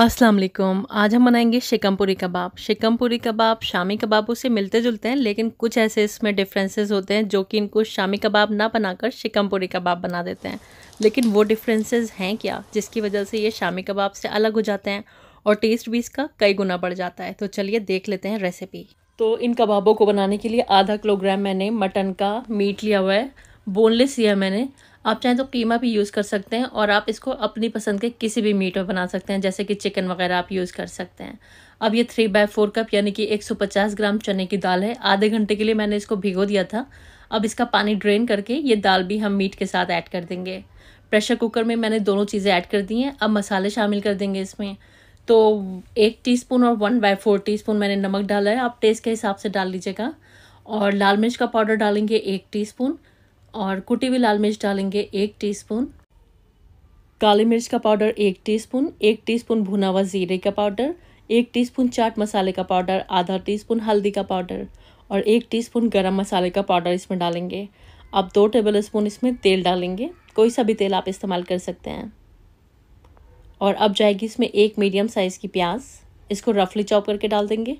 अस्सलाम वालेकुम आज हम बनाएंगे शिकमपुरी कबाब शिकमपुरी कबाब शामी कबाबों से मिलते जुलते हैं लेकिन कुछ ऐसे इसमें डिफरेंसेस होते हैं जो कि इनको शामी कबाब ना बनाकर शिकमपुरी कबाब बना देते हैं लेकिन वो डिफरेंसेस हैं क्या जिसकी वजह से ये शामी कबाब से अलग हो जाते हैं और टेस्ट भी इसका कई गुना बढ़ जाता है तो चलिए देख लेते हैं रेसिपी तो इन कबाबों को बनाने के लिए आधा किलोग्राम मैंने मटन का मीट लिया हुआ है बोनलेस लिया मैंने आप चाहें तो कीमा भी यूज़ कर सकते हैं और आप इसको अपनी पसंद के किसी भी मीट में बना सकते हैं जैसे कि चिकन वगैरह आप यूज़ कर सकते हैं अब ये थ्री बाय फोर कप यानी कि 150 ग्राम चने की दाल है आधे घंटे के लिए मैंने इसको भिगो दिया था अब इसका पानी ड्रेन करके ये दाल भी हम मीट के साथ ऐड कर देंगे प्रेशर कुकर में मैंने दोनों चीज़ें ऐड कर दी हैं अब मसाले शामिल कर देंगे इसमें तो एक स्पून और वन बाय फोर स्पून मैंने नमक डाला है आप टेस्ट के हिसाब से डाल लीजिएगा और लाल मिर्च का पाउडर डालेंगे एक टीस्पून और कुटी हुई लाल मिर्च डालेंगे एक टीस्पून काली मिर्च का पाउडर एक टीस्पून एक टीस्पून भुना हुआ जीरे का पाउडर एक टीस्पून चाट मसाले का पाउडर आधा टीस्पून हल्दी का पाउडर और एक टीस्पून गरम मसाले का पाउडर इसमें डालेंगे अब दो टेबल स्पून इसमें तेल डालेंगे कोई सा भी तेल आप इस्तेमाल कर सकते हैं और अब जाएगी इसमें एक मीडियम साइज़ की प्याज इसको रफली चॉप करके डाल देंगे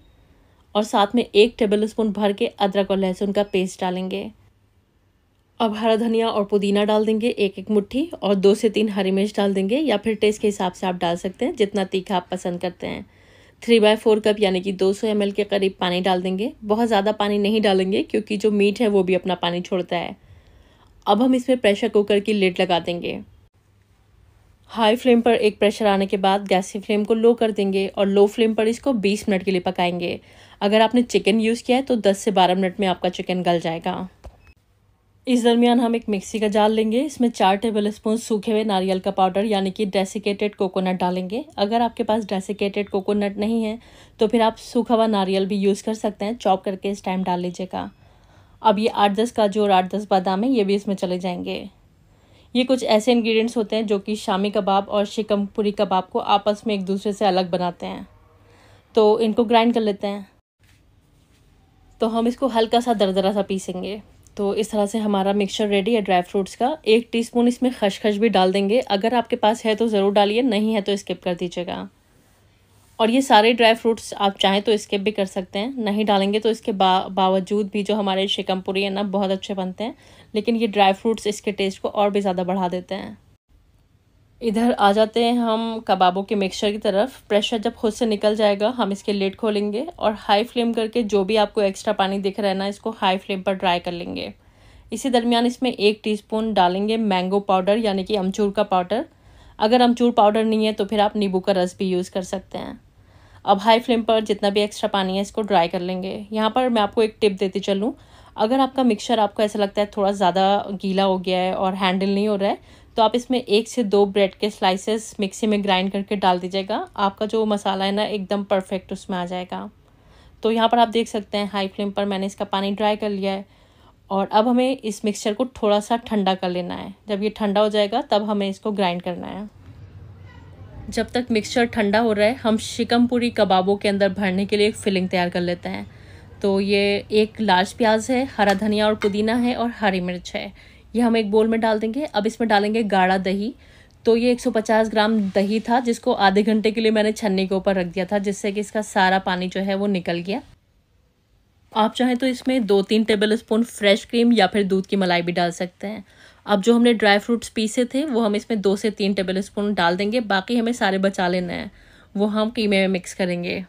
और साथ में एक टेबल स्पून भर के अदरक और लहसुन का पेस्ट डालेंगे अब हरा धनिया और पुदीना डाल देंगे एक एक मुट्ठी और दो से तीन हरी मिर्च डाल देंगे या फिर टेस्ट के हिसाब से आप डाल सकते हैं जितना तीखा आप पसंद करते हैं थ्री बाय फोर कप यानी कि 200 सौ के करीब पानी डाल देंगे बहुत ज़्यादा पानी नहीं डालेंगे क्योंकि जो मीट है वो भी अपना पानी छोड़ता है अब हम इसमें प्रेशर कुकर की लिड लगा देंगे हाई फ्लेम पर एक प्रेशर आने के बाद गैस की फ्लेम को लो कर देंगे और लो फ्लेम पर इसको 20 मिनट के लिए पकाएंगे अगर आपने चिकन यूज़ किया है तो 10 से 12 मिनट में आपका चिकन गल जाएगा इस दरमियान हम एक मिक्सी का जाल लेंगे इसमें चार टेबल स्पून सूखे हुए नारियल का पाउडर यानी कि डेसिकेटेड कोकोनट डालेंगे अगर आपके पास डेसिकेटेड कोकोनट नहीं है तो फिर आप सूखा हुआ नारियल भी यूज़ कर सकते हैं चॉप करके इस टाइम डाल लीजिएगा अब ये आठ दस काजू और आठ दस बादाम है ये भी इसमें चले जाएंगे ये कुछ ऐसे इन्ग्रीडियंट्स होते हैं जो कि शामी कबाब और शिकमपुरी कबाब को आपस में एक दूसरे से अलग बनाते हैं तो इनको ग्राइंड कर लेते हैं तो हम इसको हल्का सा दरदरा सा पीसेंगे तो इस तरह से हमारा मिक्सचर रेडी है ड्राई फ्रूट्स का एक टीस्पून इसमें खशखश भी डाल देंगे अगर आपके पास है तो ज़रूर डालिए नहीं है तो स्किप कर दीजिएगा और ये सारे ड्राई फ्रूट्स आप चाहें तो स्किप भी कर सकते हैं नहीं डालेंगे तो इसके बा बावजूद भी जो हमारे शिकमपुरी है ना बहुत अच्छे बनते हैं लेकिन ये ड्राई फ्रूट्स इसके टेस्ट को और भी ज़्यादा बढ़ा देते हैं इधर आ जाते हैं हम कबाबों के मिक्सचर की तरफ प्रेशर जब खुद से निकल जाएगा हम इसके लेट खोलेंगे और हाई फ्लेम करके जो भी आपको एक्स्ट्रा पानी दिख रहा है ना इसको हाई फ्लेम पर ड्राई कर लेंगे इसी दरमियान इसमें एक टीस्पून डालेंगे मैंगो पाउडर यानी कि अमचूर का पाउडर अगर अमचूर पाउडर नहीं है तो फिर आप नींबू का रस भी यूज़ कर सकते हैं अब हाई फ्लेम पर जितना भी एक्स्ट्रा पानी है इसको ड्राई कर लेंगे यहाँ पर मैं आपको एक टिप देती चलूँ अगर आपका मिक्सचर आपको ऐसा लगता है थोड़ा ज़्यादा गीला हो गया है और हैंडल नहीं हो रहा है तो आप इसमें एक से दो ब्रेड के स्लाइसेस मिक्सी में ग्राइंड करके डाल दीजिएगा आपका जो मसाला है ना एकदम परफेक्ट उसमें आ जाएगा तो यहाँ पर आप देख सकते हैं हाई फ्लेम पर मैंने इसका पानी ड्राई कर लिया है और अब हमें इस मिक्सचर को थोड़ा सा ठंडा कर लेना है जब ये ठंडा हो जाएगा तब हमें इसको ग्राइंड करना है जब तक मिक्सचर ठंडा हो रहा है हम शिकमपुरी कबाबों के अंदर भरने के लिए एक फिलिंग तैयार कर लेते हैं तो ये एक लार्ज प्याज है हरा धनिया और पुदीना है और हरी मिर्च है ये हम एक बोल में डाल देंगे अब इसमें डालेंगे गाढ़ा दही तो ये 150 ग्राम दही था जिसको आधे घंटे के लिए मैंने छन्नी के ऊपर रख दिया था जिससे कि इसका सारा पानी जो है वो निकल गया आप चाहें तो इसमें दो तीन टेबल स्पून फ्रेश क्रीम या फिर दूध की मलाई भी डाल सकते हैं अब जो हमने ड्राई फ्रूट्स पीसे थे वो हम इसमें दो से तीन टेबल स्पून डाल देंगे बाकी हमें सारे बचा लेना है वो हम कीमे में मिक्स करेंगे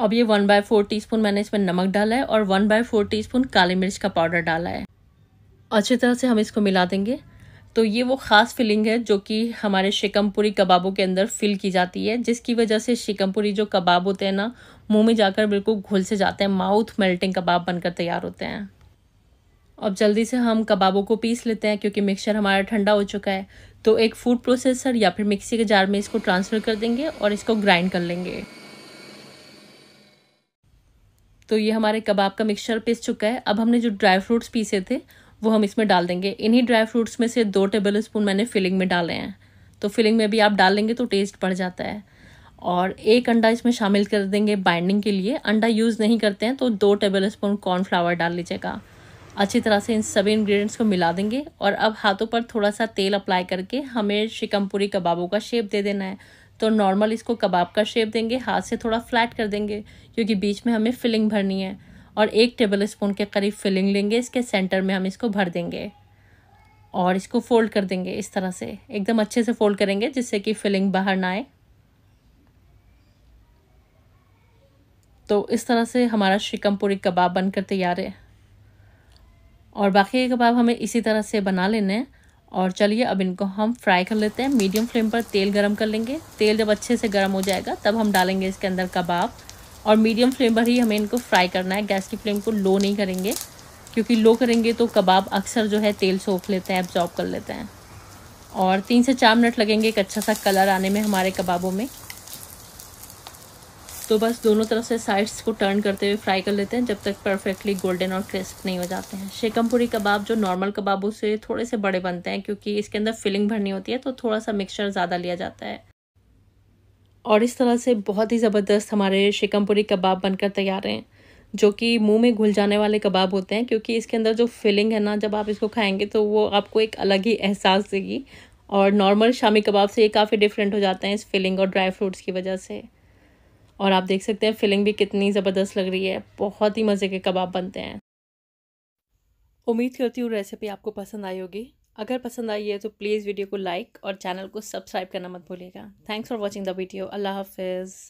अब ये वन बाय फोर टी मैंने इसमें नमक डाला है और वन बाय फोर टी काली मिर्च का पाउडर डाला है अच्छी तरह से हम इसको मिला देंगे तो ये वो ख़ास फिलिंग है जो कि हमारे शिकमपुरी कबाबों के अंदर फिल की जाती है जिसकी वजह से शिकमपुरी जो कबाब होते हैं ना मुंह में जाकर बिल्कुल घुल से जाते हैं माउथ मेल्टिंग कबाब बनकर तैयार होते हैं अब जल्दी से हम कबाबों को पीस लेते हैं क्योंकि मिक्सचर हमारा ठंडा हो चुका है तो एक फूड प्रोसेसर या फिर मिक्सी के जार में इसको ट्रांसफ़र कर देंगे और इसको ग्राइंड कर लेंगे तो ये हमारे कबाब का मिक्सचर पीस चुका है अब हमने जो ड्राई फ्रूट्स पीसे थे वो हम इसमें डाल देंगे इन्हीं ड्राई फ्रूट्स में से दो टेबल स्पून मैंने फिलिंग में डाले हैं तो फिलिंग में भी आप डाल लेंगे तो टेस्ट बढ़ जाता है और एक अंडा इसमें शामिल कर देंगे बाइंडिंग के लिए अंडा यूज़ नहीं करते हैं तो दो टेबल स्पून कॉर्नफ्लावर डाल लीजिएगा अच्छी तरह से इन सभी इंग्रेडिएंट्स को मिला देंगे और अब हाथों पर थोड़ा सा तेल अप्लाई करके हमें शिकमपुरी कबाबों का शेप दे देना है तो नॉर्मल इसको कबाब का शेप देंगे हाथ से थोड़ा फ्लैट कर देंगे क्योंकि बीच में हमें फिलिंग भरनी है और एक टेबल स्पून के करीब फिलिंग लेंगे इसके सेंटर में हम इसको भर देंगे और इसको फोल्ड कर देंगे इस तरह से एकदम अच्छे से फोल्ड करेंगे जिससे कि फिलिंग बाहर ना आए तो इस तरह से हमारा श्रीकमपुरी कबाब बनकर तैयार है और बाकी कबाब हमें इसी तरह से बना लेने हैं और चलिए अब इनको हम फ्राई कर लेते हैं मीडियम फ्लेम पर तेल गरम कर लेंगे तेल जब अच्छे से गरम हो जाएगा तब हम डालेंगे इसके अंदर कबाब और मीडियम फ्लेम पर ही हमें इनको फ्राई करना है गैस की फ्लेम को लो नहीं करेंगे क्योंकि लो करेंगे तो कबाब अक्सर जो है तेल सोख लेते हैं एब्जॉर्ब कर लेते हैं और तीन से चार मिनट लगेंगे एक अच्छा सा कलर आने में हमारे कबाबों में तो बस दोनों तरफ से साइड्स को टर्न करते हुए फ्राई कर लेते हैं जब तक परफेक्टली गोल्डन और क्रिस्प नहीं हो जाते हैं शेकमपुरी कबाब जो नॉर्मल कबाबों से थोड़े से बड़े बनते हैं क्योंकि इसके अंदर फिलिंग भरनी होती है तो थोड़ा सा मिक्सचर ज़्यादा लिया जाता है और इस तरह से बहुत ही ज़बरदस्त हमारे शिकमपुरी कबाब बनकर तैयार हैं जो कि मुंह में घुल जाने वाले कबाब होते हैं क्योंकि इसके अंदर जो फीलिंग है ना जब आप इसको खाएंगे तो वो आपको एक अलग ही एहसास देगी और नॉर्मल शामी कबाब से ये काफ़ी डिफरेंट हो जाते हैं इस फिलिंग और ड्राई फ्रूट्स की वजह से और आप देख सकते हैं फिलिंग भी कितनी ज़बरदस्त लग रही है बहुत ही मज़े के कबाब बनते हैं उम्मीद करती हूँ रेसिपी आपको पसंद आई होगी अगर पसंद आई है तो प्लीज़ वीडियो को लाइक और चैनल को सब्सक्राइब करना मत भूलिएगा thanks for watching the video अल्लाह हाफिज़